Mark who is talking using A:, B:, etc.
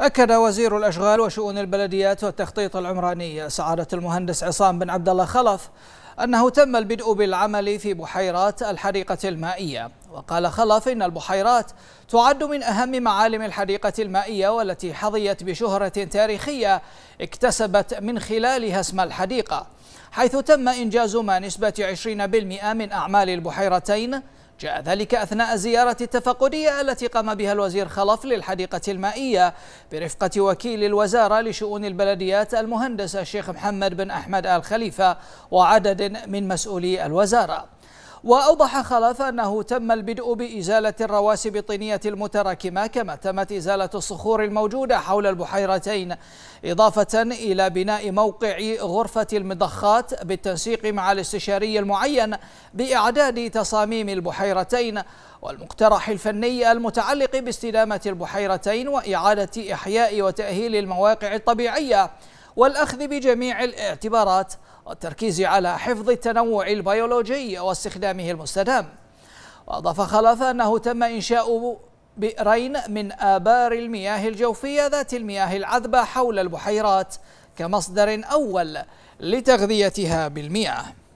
A: أكد وزير الأشغال وشؤون البلديات والتخطيط العمراني سعادة المهندس عصام بن عبد الله خلف أنه تم البدء بالعمل في بحيرات الحديقة المائية وقال خلف إن البحيرات تعد من أهم معالم الحديقة المائية والتي حظيت بشهرة تاريخية اكتسبت من خلالها اسم الحديقة حيث تم إنجاز ما نسبة 20% من أعمال البحيرتين جاء ذلك أثناء زيارة التفقدية التي قام بها الوزير خلف للحديقة المائية برفقة وكيل الوزارة لشؤون البلديات المهندس الشيخ محمد بن أحمد آل خليفة وعدد من مسؤولي الوزارة وأوضح خلف أنه تم البدء بإزالة الرواسب الطينية المتراكمة كما تمت إزالة الصخور الموجودة حول البحيرتين إضافة إلى بناء موقع غرفة المضخات بالتنسيق مع الاستشاري المعين بإعداد تصاميم البحيرتين والمقترح الفني المتعلق باستدامة البحيرتين وإعادة إحياء وتأهيل المواقع الطبيعية والأخذ بجميع الاعتبارات والتركيز على حفظ التنوع البيولوجي واستخدامه المستدام وأضاف خلف أنه تم إنشاء بئرين من آبار المياه الجوفية ذات المياه العذبة حول البحيرات كمصدر أول لتغذيتها بالمياه